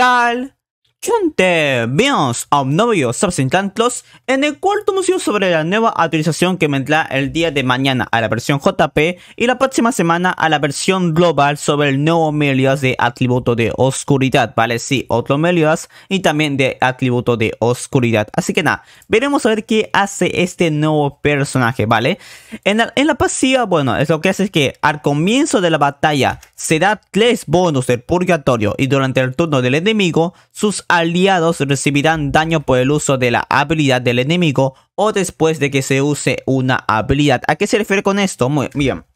tal? Chunte, a un nuevo en el cuarto museo sobre la nueva actualización que vendrá el día de mañana a la versión JP y la próxima semana a la versión global sobre el nuevo Melios de atributo de oscuridad, ¿vale? Sí, otro Melios y también de atributo de oscuridad. Así que nada, veremos a ver qué hace este nuevo personaje, ¿vale? En la, en la pasiva, bueno, es lo que hace es que al comienzo de la batalla se da tres bonos del purgatorio y durante el turno del enemigo, sus aliados recibirán daño por el uso de la habilidad del enemigo o después de que se use una habilidad. ¿A qué se refiere con esto? Muy bien.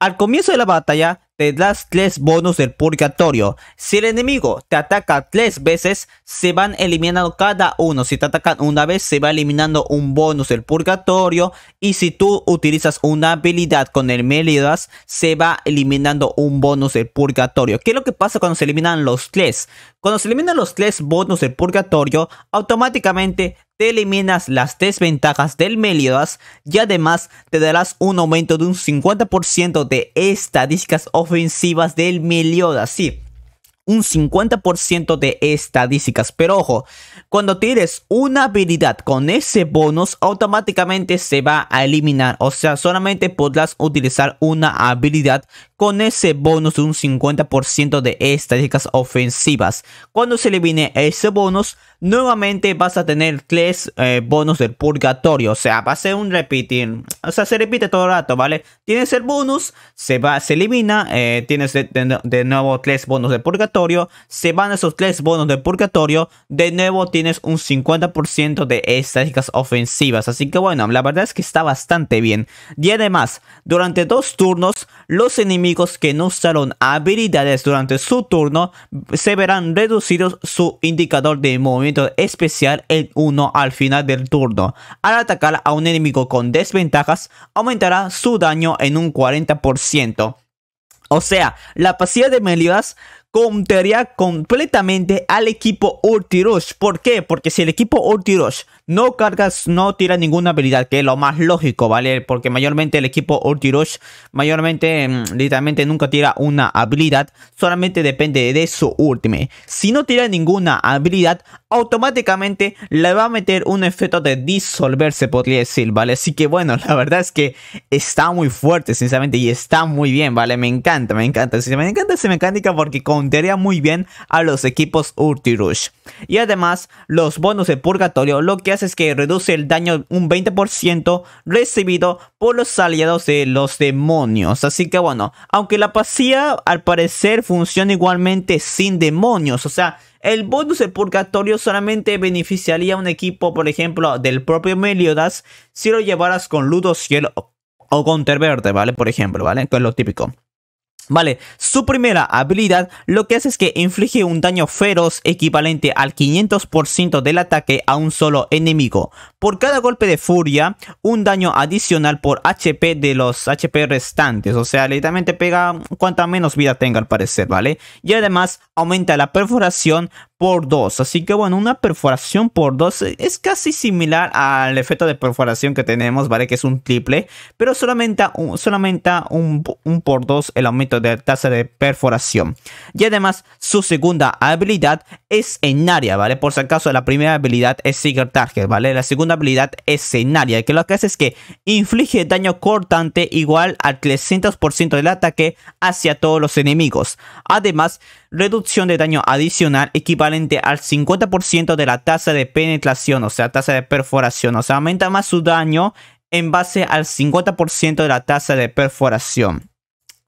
Al comienzo de la batalla, te das tres bonos del purgatorio. Si el enemigo te ataca tres veces, se van eliminando cada uno. Si te atacan una vez, se va eliminando un bonus del purgatorio. Y si tú utilizas una habilidad con el Melidas, se va eliminando un bonus del purgatorio. ¿Qué es lo que pasa cuando se eliminan los tres? Cuando se eliminan los tres bonus del purgatorio, automáticamente te eliminas las desventajas del Meliodas y además te darás un aumento de un 50% de estadísticas ofensivas del Meliodas. Sí, un 50% de estadísticas. Pero ojo, cuando tires una habilidad con ese bonus, automáticamente se va a eliminar. O sea, solamente podrás utilizar una habilidad con ese bonus de un 50% de estadísticas ofensivas. Cuando se elimine ese bonus, nuevamente vas a tener 3 eh, bonos del purgatorio. O sea, va a ser un repeating. O sea, se repite todo el rato, ¿vale? Tienes el bonus, se va, se elimina. Eh, tienes de, nuevo 3 bonos del purgatorio. Se van esos tres bonos del purgatorio. De nuevo tienes un 50% de estadísticas ofensivas. Así que bueno, la verdad es que está bastante bien. Y además, durante dos turnos, los enemigos que no usaron habilidades durante su turno se verán reducidos su indicador de movimiento especial en 1 al final del turno. Al atacar a un enemigo con desventajas, aumentará su daño en un 40%. O sea, la pasiva de Meliodas contaría completamente al equipo Rush. ¿Por qué? Porque si el equipo Rush no cargas, no tira ninguna habilidad, que es lo más lógico, ¿vale? Porque mayormente el equipo Rush, mayormente, mm, literalmente nunca tira una habilidad, solamente depende de su ultimate. Si no tira ninguna habilidad, automáticamente le va a meter un efecto de disolverse, podría decir, ¿vale? Así que bueno, la verdad es que está muy fuerte, sinceramente, y está muy bien, ¿vale? Me encanta, me encanta. Sí, me encanta esa mecánica porque contaría muy bien a los equipos Rush. Y además, los bonos de purgatorio lo que hace es que reduce el daño un 20% recibido por los aliados de los demonios. Así que bueno, aunque la pasía al parecer funciona igualmente sin demonios, o sea, el bonus de purgatorio solamente beneficiaría a un equipo, por ejemplo, del propio Meliodas si lo llevaras con Ludo Cielo o con Terverde, ¿vale? Por ejemplo, ¿vale? Que es lo típico. Vale, su primera habilidad lo que hace es que inflige un daño feroz equivalente al 500% del ataque a un solo enemigo. Por cada golpe de furia, un daño adicional por HP de los HP restantes. O sea, literalmente pega cuanta menos vida tenga al parecer, ¿vale? Y además aumenta la perforación por 2. Así que bueno, una perforación por 2 es casi similar al efecto de perforación que tenemos, ¿vale? Que es un triple, pero solamente un, solamente un, por 2 el aumento de tasa de perforación. Y además, su segunda habilidad es en área, ¿vale? Por si acaso, la primera habilidad es Secret Target, ¿vale? La segunda habilidad es en área, que lo que hace es que inflige daño cortante igual al 300% del ataque hacia todos los enemigos. Además, reducción de daño adicional equivale al 50% de la tasa de penetración, o sea, tasa de perforación. O sea, aumenta más su daño en base al 50% de la tasa de perforación.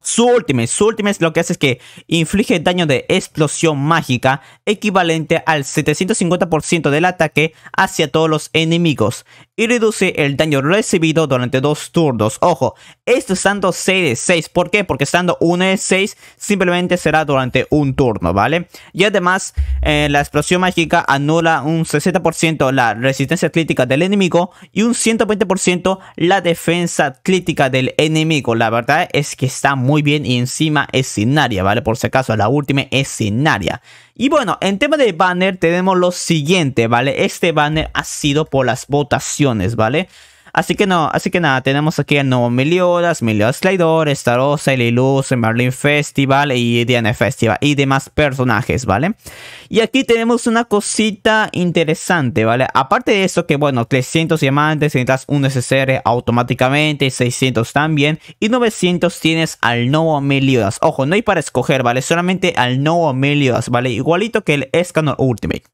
Su ultimate, su lo que hace es que inflige daño de explosión mágica equivalente al 750% del ataque hacia todos los enemigos y reduce el daño recibido durante dos turnos. Ojo, esto estando 6 de 6, ¿por qué? Porque estando 1 de 6 simplemente será durante un turno, ¿vale? Y además eh, la explosión mágica anula un 60% la resistencia crítica del enemigo y un 120% la defensa crítica del enemigo. La verdad es que está muy bien y encima es sinaria, ¿vale? Por si acaso, la última es Y bueno, en tema de banner tenemos lo siguiente, ¿vale? Este banner ha sido por las votaciones, ¿vale? vale Así que no, así que nada, tenemos aquí al nuevo Meliodas, Meliodas Slaydor, Starosa, Luz, Merlin Festival y Diana Festival y demás personajes, ¿vale? Y aquí tenemos una cosita interesante, ¿vale? Aparte de eso que, bueno, 300 diamantes, necesitas un SSR automáticamente, 600 también y 900 tienes al nuevo Meliodas. Ojo, no hay para escoger, ¿vale? Solamente al nuevo Meliodas, ¿vale? Igualito que el Escanor Ultimate.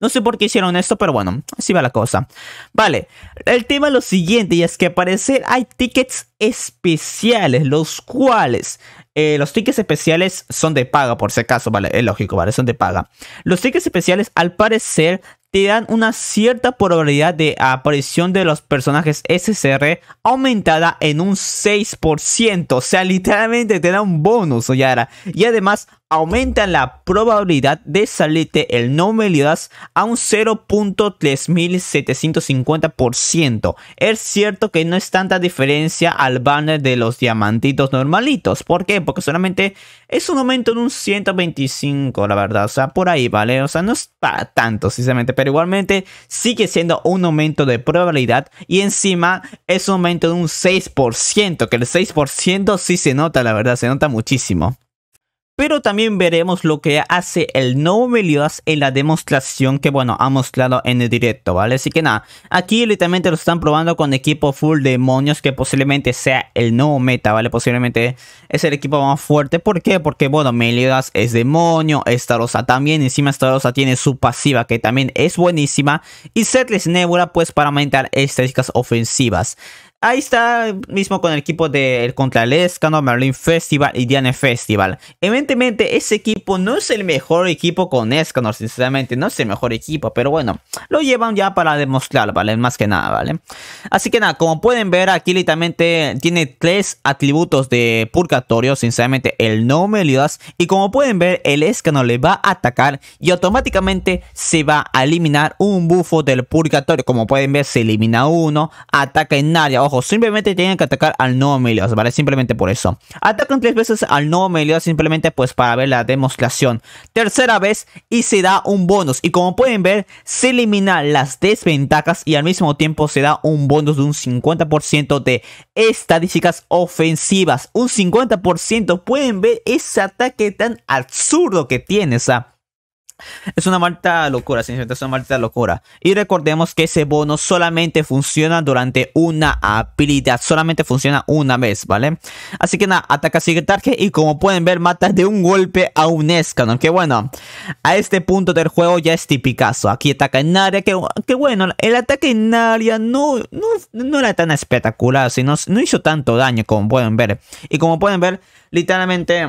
No sé por qué hicieron esto, pero bueno, así va la cosa. Vale, el tema es lo siguiente, y es que al parecer hay tickets especiales, los cuales... Eh, los tickets especiales son de paga, por si acaso, ¿vale? Es lógico, ¿vale? Son de paga. Los tickets especiales, al parecer, te dan una cierta probabilidad de aparición de los personajes SSR aumentada en un 6%. O sea, literalmente te da un bonus, Y además Aumenta la probabilidad de salirte el No Meliodas a un 0.3750%. Es cierto que no es tanta diferencia al banner de los diamantitos normalitos. ¿Por qué? Porque solamente es un aumento de un 125, la verdad. O sea, por ahí, ¿vale? O sea, no es para tanto, sinceramente. Pero igualmente sigue siendo un aumento de probabilidad. Y encima es un aumento de un 6%. Que el 6% sí se nota, la verdad. Se nota muchísimo pero también veremos lo que hace el nuevo Meliodas en la demostración que bueno ha mostrado en el directo, ¿vale? Así que nada, aquí literalmente lo están probando con equipo full demonios que posiblemente sea el nuevo meta, ¿vale? Posiblemente es el equipo más fuerte, ¿por qué? Porque bueno, Meliodas es demonio, Starosa también, encima Starosa tiene su pasiva que también es buenísima y Setlis Nebula pues para aumentar estadísticas ofensivas. Ahí está, mismo con el equipo Contra el Contralescano, Merlin Festival y Diane Festival. Evidentemente, ese equipo no es el mejor equipo con Escanor, sinceramente, no es el mejor equipo, pero bueno, lo llevan ya para demostrar, ¿vale? Más que nada, ¿vale? Así que nada, como pueden ver, aquí literalmente tiene tres atributos de Purgatorio, sinceramente, el No Meliodas, y como pueden ver, el Escano le va a atacar y automáticamente se va a eliminar un bufo del Purgatorio. Como pueden ver, se elimina uno, ataca en área, simplemente tienen que atacar al nuevo Meliodas, ¿vale? Simplemente por eso. Atacan tres veces al nuevo Meliodas simplemente pues para ver la demostración. Tercera vez y se da un bonus. Y como pueden ver, se elimina las desventajas y al mismo tiempo se da un bonus de un 50% de estadísticas ofensivas. Un 50%, pueden ver ese ataque tan absurdo que tiene, esa... Es una malta locura, sinceramente, es una malta locura. Y recordemos que ese bono solamente funciona durante una habilidad, solamente funciona una vez, ¿vale? Así que nada, ataca sigue tarje. y como pueden ver, mata de un golpe a un escano, Que bueno, a este punto del juego ya es tipicazo. Aquí ataca en área, que, bueno, el ataque en área no, no, era tan espectacular, sino, no hizo tanto daño como pueden ver. Y como pueden ver, literalmente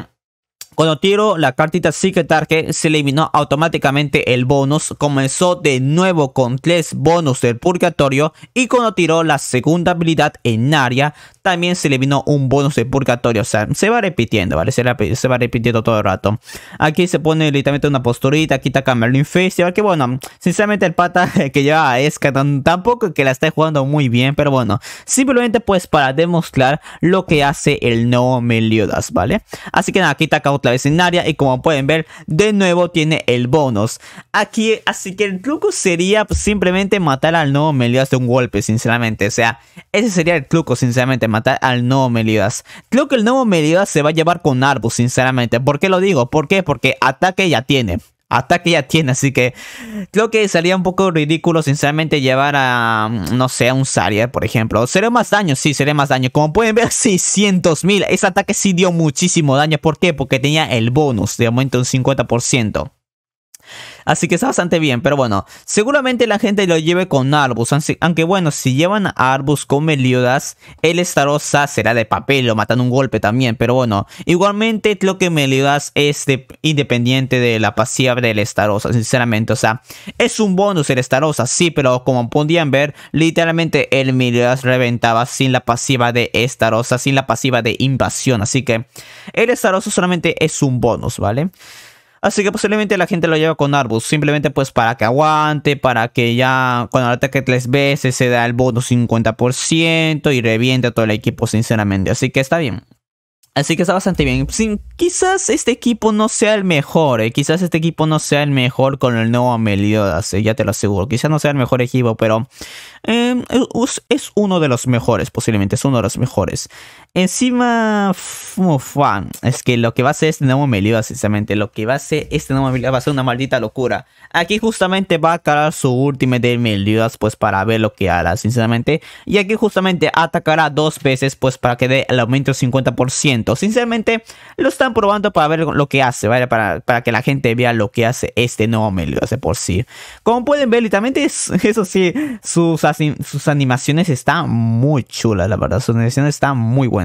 cuando tiró la cartita Secret Target se eliminó automáticamente el bonus, comenzó de nuevo con 3 bonus del purgatorio y cuando tiró la segunda habilidad en área también se eliminó un bonus De purgatorio, o sea, se va repitiendo, ¿vale? Se, va repitiendo todo el rato. Aquí se pone literalmente una posturita, aquí está Camerlin Festival, que bueno, sinceramente el pata que lleva a Esca tampoco que la esté jugando muy bien, pero bueno, simplemente pues para demostrar lo que hace el nuevo Meliodas, ¿vale? Así que nada, quita está la vecindaria y como pueden ver de nuevo tiene el bonus. Aquí, así que el truco sería simplemente matar al nuevo Melidas de un golpe, sinceramente. O sea, ese sería el truco, sinceramente, matar al nuevo Melidas Creo que el nuevo Melidas se va a llevar con Arbus, sinceramente. ¿Por qué lo digo? ¿Por qué? Porque ataque ya tiene ataque ya tiene, así que creo que sería un poco ridículo, sinceramente, llevar a, no sé, a un Zarya, por ejemplo. Sería más daño, sí, sería más daño. Como pueden ver, 600.000. Ese ataque sí dio muchísimo daño. ¿Por qué? Porque tenía el bonus de aumento un 50%. Así que está bastante bien, pero bueno, seguramente la gente lo lleve con Arbus. Aunque bueno, si llevan a Arbus con Meliodas, el Starosa será de papel, lo matan un golpe también. Pero bueno, igualmente creo que Meliodas es independiente de la pasiva del Starosa, sinceramente. O sea, es un bonus el starosa sí, pero como podían ver, literalmente el Meliodas reventaba sin la pasiva de Starosa. sin la pasiva de invasión. Así que el Starosa solamente es un bonus, ¿vale? Así que posiblemente la gente lo lleva con Arbus. Simplemente pues para que aguante, para que ya cuando el ataque tres veces se da el bono 50% y a todo el equipo sinceramente. Así que está bien. Así que está bastante bien. Sin, quizás este equipo no sea el mejor. Eh. Quizás este equipo no sea el mejor con el nuevo Meliodas. Eh, ya te lo aseguro. Quizás no sea el mejor equipo, pero em, es, es, uno de los mejores. Posiblemente es uno de los mejores. Encima, es que lo que va a hacer este nuevo Meliodas, sinceramente, lo que va a hacer este nuevo Meliodas va a ser una maldita locura. Aquí justamente va a cargar su última de Meliodas, pues para ver lo que hará, sinceramente. Y aquí justamente atacará dos veces, pues para que dé el aumento 50%. Sinceramente, lo están probando para ver lo que hace, ¿vale? Para, para que la gente vea lo que hace este nuevo Meliodas de por sí. Como pueden ver, literalmente, eso sí, sus, sus animaciones están muy chulas, la verdad. Sus animaciones están muy buenas.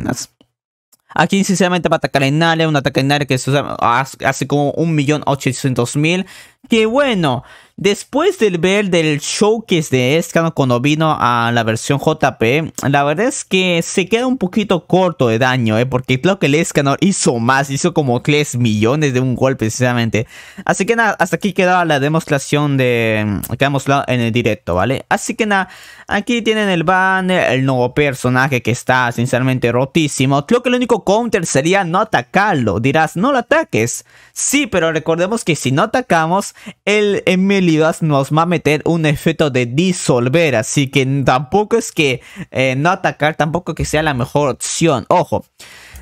Aquí sinceramente va atacar en área, un ataque en área que hace como 1.800.000 que bueno, después del ver del showcase de Escano cuando vino a la versión JP, la verdad es que se queda un poquito corto de daño, ¿eh? porque creo que el Escanor hizo más, hizo como 3 millones de un golpe, precisamente... Así que nada, hasta aquí quedaba la demostración de mm, que en el directo, ¿vale? Así que nada, aquí tienen el banner, el nuevo personaje que está sinceramente rotísimo. Creo que el único counter sería no atacarlo. Dirás, no lo ataques. Sí, pero recordemos que si no atacamos, el Melibas nos va a meter un efecto de disolver, así que tampoco es que eh, no atacar, tampoco que sea la mejor opción. Ojo,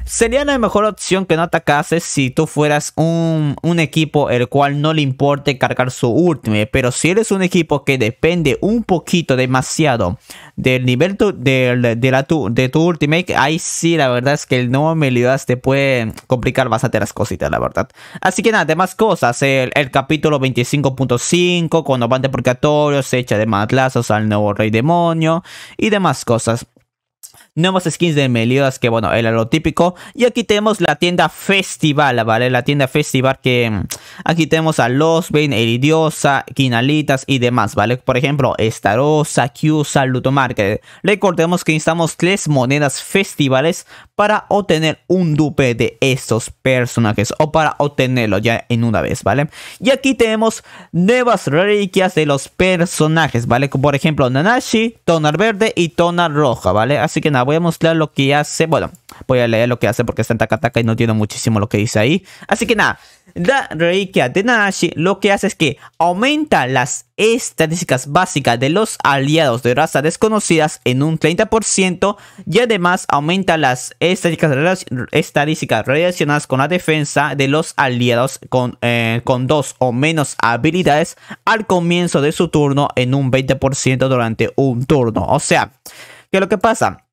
Sería la mejor opción que no atacase si tú fueras un, un equipo el cual no le importe cargar su ultimate. Pero si eres un equipo que depende un poquito demasiado del nivel de, la tu, de tu ultimate, ahí sí la verdad es que el nuevo Meliodas te puede complicar bastante las cositas, la verdad. Así que nada, demás cosas. El, capítulo 25.5, cuando van de purgatorio, se echa de lazos al nuevo rey demonio y demás cosas. Nuevas skins de Meliodas, que bueno, era lo típico. Y aquí tenemos la tienda festival, ¿vale? La tienda festival que mm, aquí tenemos a los Bane Elidiosa Quinalitas y demás, ¿vale? Por ejemplo, Starosa, Kyusa, Lutomar. Market recordemos que necesitamos tres monedas festivales para obtener un dupe de estos personajes o para obtenerlo ya en una vez, ¿vale? Y aquí tenemos nuevas reliquias de los personajes, ¿vale? Por ejemplo, Nanashi, Tonar Verde y Tonar Roja, ¿vale? Así que nada voy a mostrar lo que hace. Bueno, voy a leer lo que hace porque está en Takataka y no tiene muchísimo lo que dice ahí. Así que nada, la reliquia de Nanashi lo que hace es que aumenta las estadísticas básicas de los aliados de raza desconocidas en un 30% y además aumenta las estadísticas, estadísticas relacionadas con la defensa de los aliados con, eh, con dos o menos habilidades al comienzo de su turno en un 20% durante un turno. O sea, ¿qué lo que pasa?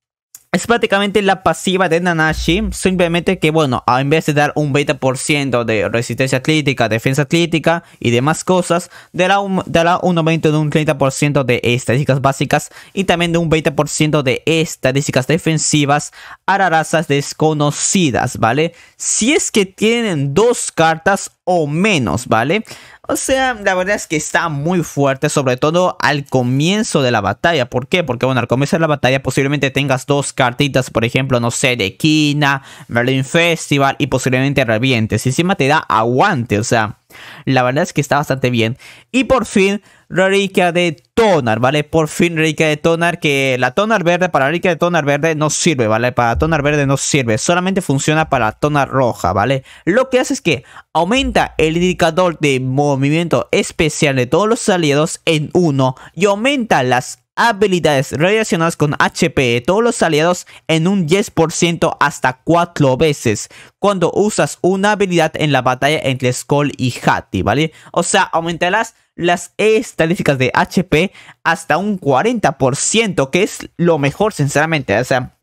Es prácticamente la pasiva de Nanashi, simplemente que bueno, en vez de dar un 20% de resistencia atlética, defensa atlética y demás cosas, dará un, dará un aumento de un 30% de estadísticas básicas y también de un 20% de estadísticas defensivas a razas desconocidas, ¿vale? Si es que tienen dos cartas o menos, ¿vale? O sea, la verdad es que está muy fuerte, sobre todo al comienzo de la batalla. ¿Por qué? Porque, bueno, al comienzo de la batalla posiblemente tengas dos cartitas, por ejemplo, no sé, de Kina, Berlin Festival y posiblemente revientes. Y encima te da aguante, o sea, la verdad es que está bastante bien. Y por fin, rica de Tonar, ¿vale? Por fin, rica de Tonar, que la Tonar verde para rica de Tonar verde no sirve, ¿vale? Para Tonar verde no sirve, solamente funciona para Tonar roja, ¿vale? Lo que hace es que aumenta el indicador de movimiento especial de todos los aliados en uno y aumenta las habilidades relacionadas con HP de todos los aliados en un 10% hasta 4 veces cuando usas una habilidad en la batalla entre Skull y Hattie, ¿vale? O sea, aumentarás las estadísticas de HP e hasta un 40%, que es lo mejor, sinceramente. O sea,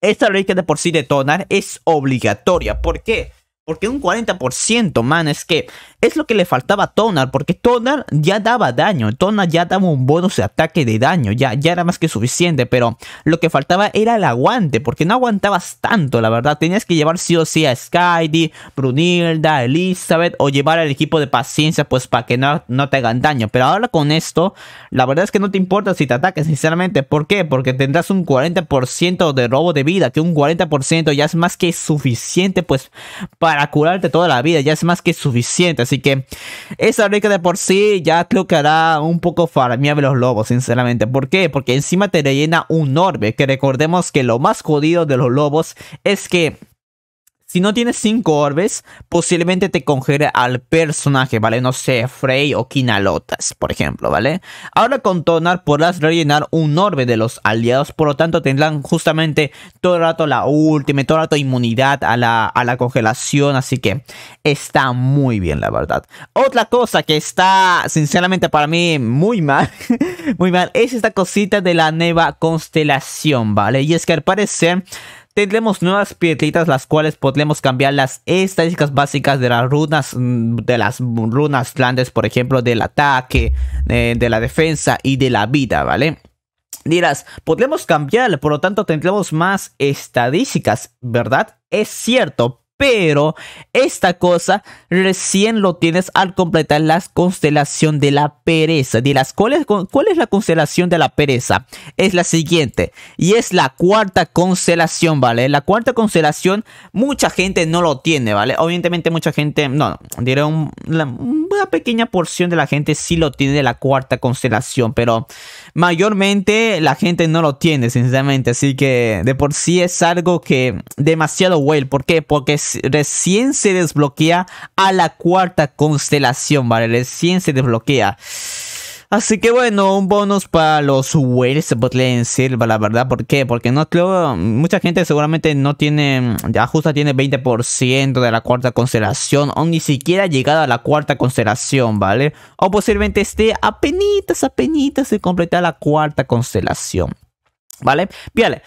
esta habilidad de por sí detonar es obligatoria. ¿Por qué? Porque un 40%, man, es que es lo que le faltaba a Tonar, porque Tonar ya daba daño, Tonar ya daba un bonus de ataque de daño, ya, ya era más que suficiente, pero lo que faltaba era el aguante, porque no aguantabas tanto, la verdad, tenías que llevar sí o sí a Skydy, Brunilda, Elizabeth, o llevar al equipo de paciencia, pues para que no, no te hagan daño, pero ahora con esto, la verdad es que no te importa si te ataques, sinceramente, ¿por qué? Porque tendrás un 40% de robo de vida, que un 40% ya es más que suficiente, pues, para curarte toda la vida, ya es más que suficiente, así Así que esa rica de por sí ya creo que hará un poco de los lobos, sinceramente. ¿Por qué? Porque encima te rellena un orbe. Que recordemos que lo más jodido de los lobos es que si no tienes 5 orbes, posiblemente te congere al personaje, ¿vale? No sé, Frey o Kinalotas, por ejemplo, ¿vale? Ahora con Tonar podrás rellenar un orbe de los aliados, por lo tanto tendrán justamente todo el rato la última, todo el rato inmunidad a la, a la congelación, así que está muy bien, la verdad. Otra cosa que está, sinceramente, para mí muy mal, muy mal, es esta cosita de la nueva constelación, ¿vale? Y es que al parecer Tendremos nuevas piedritas las cuales podremos cambiar las estadísticas básicas de las runas, mm, de las runas grandes, por ejemplo, del ataque, eh, de la defensa y de la vida, ¿vale? Dirás, podremos cambiar, por lo tanto tendremos más estadísticas, ¿verdad? Es cierto, pero esta cosa recién lo tienes al completar la constelación de la pereza. Dirás, ¿cuál es, ¿cuál es, la constelación de la pereza? Es la siguiente, y es la cuarta constelación, ¿vale? La cuarta constelación, mucha gente no lo tiene, ¿vale? Obviamente mucha gente, no, diré un, una pequeña porción de la gente sí lo tiene de la cuarta constelación, pero mayormente la gente no lo tiene, sinceramente. Así que de por sí es algo que demasiado well. ¿Por qué? Porque recién se desbloquea a la cuarta constelación, ¿vale? Recién se desbloquea. Así que bueno, un bonus para los Wales en Silva, la verdad. ¿Por qué? Porque no creo, mucha gente seguramente no tiene, ya justa tiene 20% de la cuarta constelación o ni siquiera ha llegado a la cuarta constelación, ¿vale? O posiblemente esté apenitas, apenitas de completar la cuarta constelación, ¿vale? Bien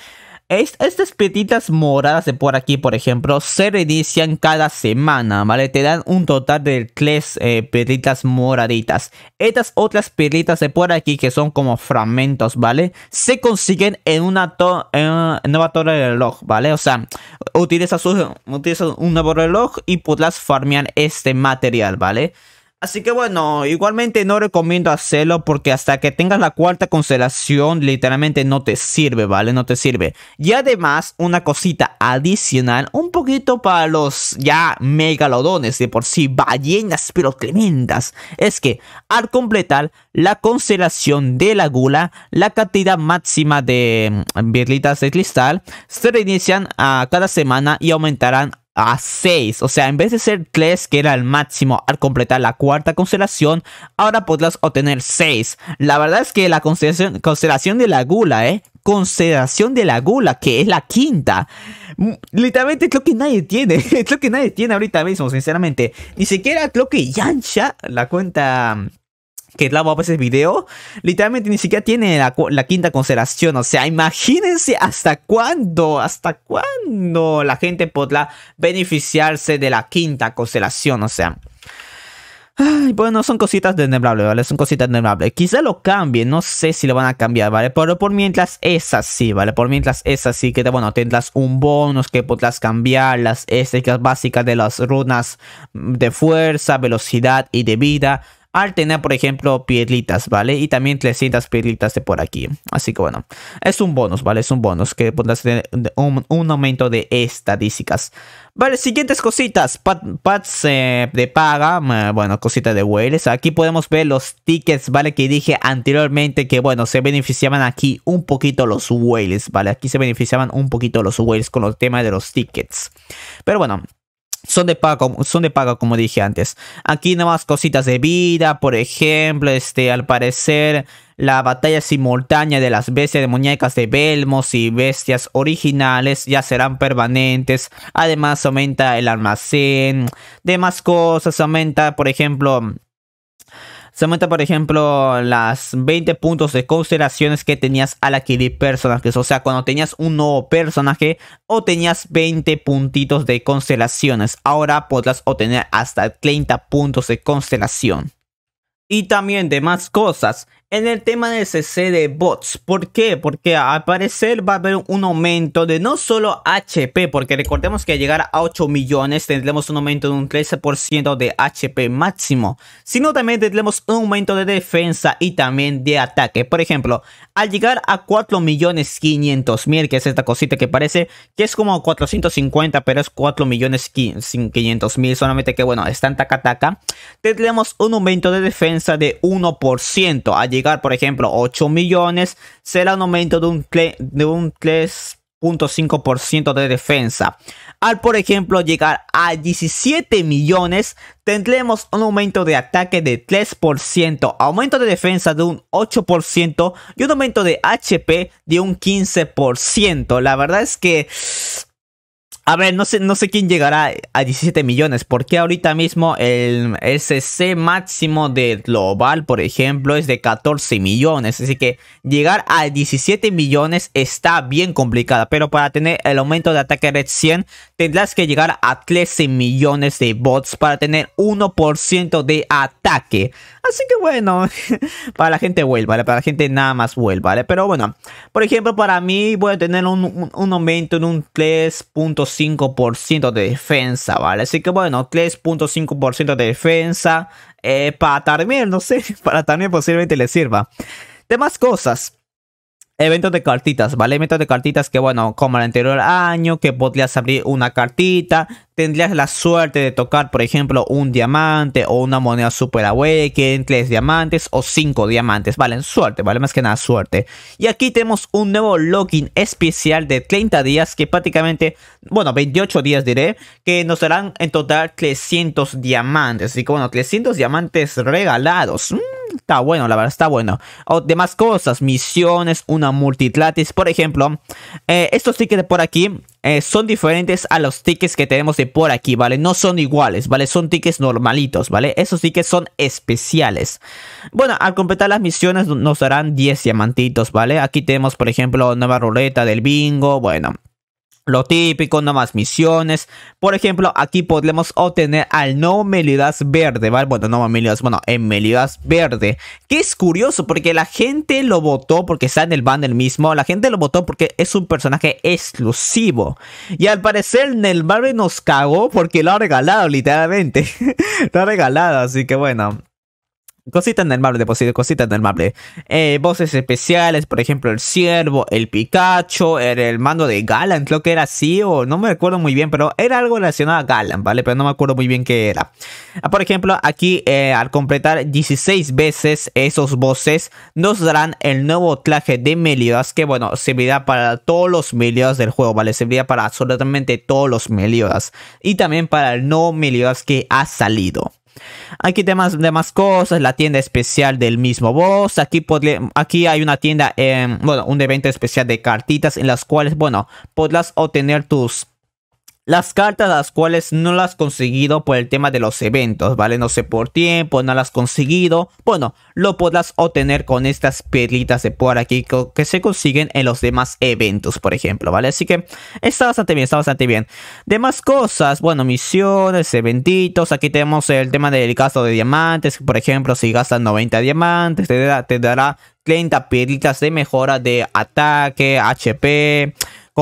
estas petitas moradas de por aquí, por ejemplo, se reinician cada semana, ¿vale? Te dan un total de tres eh, pedritas moraditas. Estas otras perritas de por aquí, que son como fragmentos, ¿vale? Se consiguen en una, nueva torre de reloj, ¿vale? O sea, utilizas utilizas un nuevo reloj y podrás farmear este material, ¿vale? Así que bueno, igualmente no recomiendo hacerlo porque hasta que tengas la cuarta constelación literalmente no te sirve, ¿vale? No te sirve. Y además, una cosita adicional, un poquito para los ya megalodones de por sí, ballenas pero tremendas, es que al completar la constelación de la gula, la cantidad máxima de mm, birlitas de cristal se reinician a cada semana y aumentarán a 6. O sea, en vez de ser 3, que era el máximo al completar la cuarta constelación, ahora podrás obtener 6. La verdad es que la constelación, de la gula, ¿eh? Constelación de la gula, que es la quinta. Mm, literalmente creo que nadie tiene. creo que nadie tiene ahorita mismo, sinceramente. Ni siquiera creo que Yansha, la cuenta que la Lavo ese video, literalmente ni siquiera tiene la, quinta constelación. O sea, imagínense hasta cuándo, hasta cuándo la gente podrá beneficiarse de la quinta constelación. O sea, Ay, bueno, son cositas de ¿vale? Son cositas de Quizá lo cambien, no sé si lo van a cambiar, ¿vale? Pero por mientras es así, ¿vale? Por mientras es así, que bueno, tendrás un bonus que podrás cambiar las estéticas básicas de las runas de fuerza, velocidad y de vida al tener, por ejemplo, piedritas, ¿vale? Y también 300 piedritas de por aquí. Así que bueno, es un bonus, ¿vale? Es un bonus que podrás tener un, aumento de estadísticas. Vale, siguientes cositas. Pads eh, de paga, mm, bueno, cositas de whales Aquí podemos ver los tickets, ¿vale? Que dije anteriormente que, bueno, se beneficiaban aquí un poquito los whales, ¿vale? Aquí se beneficiaban un poquito los whales con el tema de los tickets. Pero bueno. Son de, pago son de como dije antes. Aquí nomás cositas de vida, por ejemplo, este, al parecer la batalla simultánea de las bestias de muñecas de Belmos y bestias originales ya serán permanentes. Además aumenta el almacén, demás cosas, aumenta por ejemplo se mete por ejemplo, las 20 puntos de constelaciones que tenías al adquirir personajes. O sea, cuando tenías un nuevo personaje, o tenías 20 puntitos de constelaciones. Ahora podrás obtener hasta 30 puntos de constelación. Y también demás cosas en el tema del CC de bots. ¿Por qué? Porque al parecer va a haber un aumento de no solo HP, porque recordemos que al llegar a 8 millones tendremos un aumento de un 13% de HP máximo, sino también tendremos un aumento de defensa y también de ataque. Por ejemplo, al llegar a 4 millones 500 mil, que es esta cosita que parece que es como 450, pero es 4 millones 500 mil, solamente que bueno, están taca taca, tendremos un aumento de defensa de 1%. Al llegar, por ejemplo, 8 millones, será un aumento de un, de un 3.5% de defensa. Al, por ejemplo, llegar a 17 millones, tendremos un aumento de ataque de 3%, aumento de defensa de un 8% y un aumento de HP de un 15%. La verdad es que a ver, no sé, no sé quién llegará a 17 millones, porque ahorita mismo el SC máximo de global, por ejemplo, es de 14 millones. Así que llegar a 17 millones está bien complicada, pero para tener el aumento de ataque Red 100 tendrás que llegar a 13 millones de bots para tener 1% de ataque. Así que bueno, para la gente vuelva, Para la gente nada más vuelva. ¿vale? Pero bueno, por ejemplo, para mí voy a tener un, un aumento en un 3.5 5% de defensa, ¿vale? Así que bueno, 3.5% de defensa eh, para también, no sé, para también posiblemente le sirva. Demás cosas. Eventos de cartitas, ¿vale? Eventos de cartitas que, bueno, como el anterior año, que podrías abrir una cartita, tendrías la suerte de tocar, por ejemplo, un diamante o una moneda super awaken, tres diamantes o cinco diamantes, ¿vale? Suerte, ¿vale? Más que nada suerte. Y aquí tenemos un nuevo login especial de 30 días que prácticamente, bueno, 28 días diré, que nos darán en total 300 diamantes. Así que, bueno, 300 diamantes regalados. Mm, Está bueno, la verdad, está bueno. O demás cosas, misiones, una multitlatis, por ejemplo. Eh, estos tickets de por aquí eh, son diferentes a los tickets que tenemos de por aquí, ¿vale? No son iguales, ¿vale? Son tickets normalitos, ¿vale? Esos tickets son especiales. Bueno, al completar las misiones nos darán 10 diamantitos, ¿vale? Aquí tenemos, por ejemplo, nueva ruleta del bingo, bueno. Lo típico, nomás misiones. Por ejemplo, aquí podemos obtener al nuevo Meliodas Verde, ¿vale? Bueno, no Meliodas, bueno, en Meliodas Verde. Que es curioso porque la gente lo votó porque está en el banner mismo. La gente lo votó porque es un personaje exclusivo. Y al parecer el barbe nos cagó porque lo ha regalado, literalmente. lo ha regalado, así que bueno. Cositas pues, normales, cositas normales. Eh, voces especiales, por ejemplo, el ciervo, el Pikachu, el mando de Galan, creo que era así, o no me acuerdo muy bien, pero era algo relacionado a Galan, ¿vale? Pero no me acuerdo muy bien qué era. Ah, por ejemplo, aquí eh, al completar 16 veces esos voces, nos darán el nuevo traje de Meliodas, que bueno, servirá para todos los Meliodas del juego, ¿vale? Servirá para absolutamente todos los Meliodas. Y también para el nuevo Meliodas que ha salido. Aquí demás, demás cosas, la tienda especial del mismo boss. Aquí, aquí hay una tienda, em, bueno, un evento especial de cartitas en las cuales, bueno, podrás obtener tus las cartas las cuales no las has conseguido por el tema de los eventos, ¿vale? No sé por tiempo, no las has conseguido. Bueno, lo podrás obtener con estas perlitas de por aquí que se consiguen en los demás eventos, por ejemplo, ¿vale? Así que está bastante bien, está bastante bien. Demás cosas, bueno, misiones, eventitos. Aquí tenemos el tema del gasto de diamantes. Por ejemplo, si gastas 90 diamantes, te, dará 30 perlitas de mejora de ataque, HP,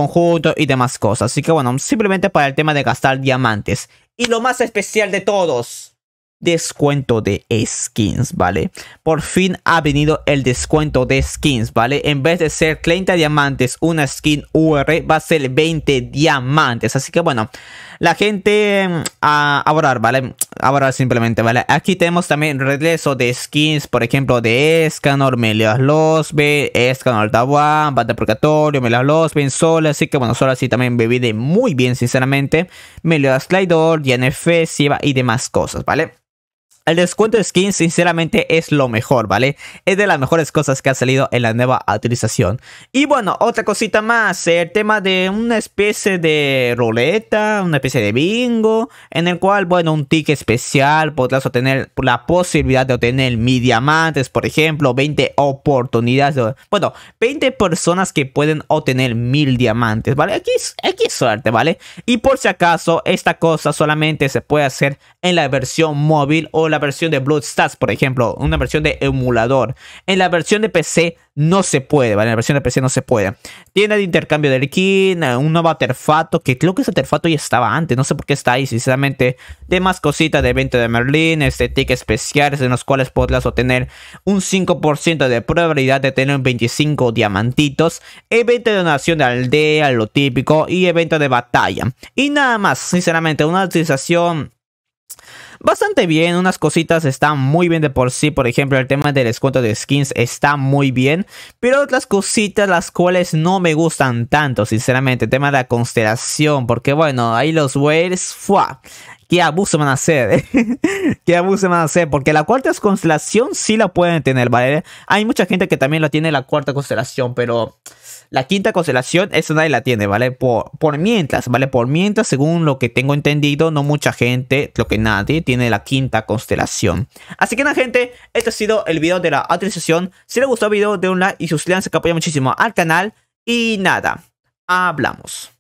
conjunto y demás cosas. Así que bueno, simplemente para el tema de gastar diamantes. Y lo más especial de todos, descuento de skins, ¿vale? Por fin ha venido el descuento de skins, ¿vale? En vez de ser 30 diamantes, una skin UR va a ser 20 diamantes. Así que bueno, la gente mm, a ahorrar, ¿vale? ahora simplemente, ¿vale? Aquí tenemos también regreso de skins, por ejemplo, de Escanor, Melias Losbe, Escanor Dawan, Banda Purgatorio, Melias Losbe, Sol. Así que bueno, Sol así también me de muy bien, sinceramente. Melias Slider, Diane Siva y demás cosas, ¿vale? El descuento de skins sinceramente es lo mejor, ¿vale? Es de las mejores cosas que ha salido en la nueva utilización Y bueno, otra cosita más, el tema de una especie de ruleta, una especie de bingo, en el cual, bueno, un ticket especial podrás obtener la posibilidad de obtener mil diamantes, por ejemplo, 20 oportunidades, bueno, 20 personas que pueden obtener mil diamantes, ¿vale? Aquí es, aquí es suerte, ¿vale? Y por si acaso, esta cosa solamente se puede hacer en la versión móvil o la versión de Bloodstats, por ejemplo, una versión de emulador. En la versión de PC no se puede, ¿vale? En la versión de PC no se puede. Tiene el intercambio de kin un nuevo Aterfato, que creo que ese Aterfato ya estaba antes, no sé por qué está ahí, sinceramente. Demás cositas de evento de Merlin, este tick especiales en los cuales podrás obtener un 5% de probabilidad de tener 25 diamantitos, evento de donación de aldea, lo típico, y evento de batalla. Y nada más, sinceramente, una utilización bastante bien. Unas cositas están muy bien de por sí. Por ejemplo, el tema del descuento de skins está muy bien. Pero otras cositas las cuales no me gustan tanto, sinceramente. El tema de la constelación. Porque bueno, ahí los whales, ¡fua! qué abuso van a hacer, qué abuso van a hacer, porque la cuarta constelación sí la pueden tener, ¿vale? Hay mucha gente que también la tiene la cuarta constelación, pero la quinta constelación es nadie la tiene, ¿vale? Por, mientras, ¿vale? Por mientras, según lo que tengo entendido, no mucha gente, lo que nadie, tiene la quinta constelación. Así que nada, gente, este ha sido el video de la actualización. Si les gustó el video, de un like y suscríbanse que apoya muchísimo al canal. Y nada, hablamos.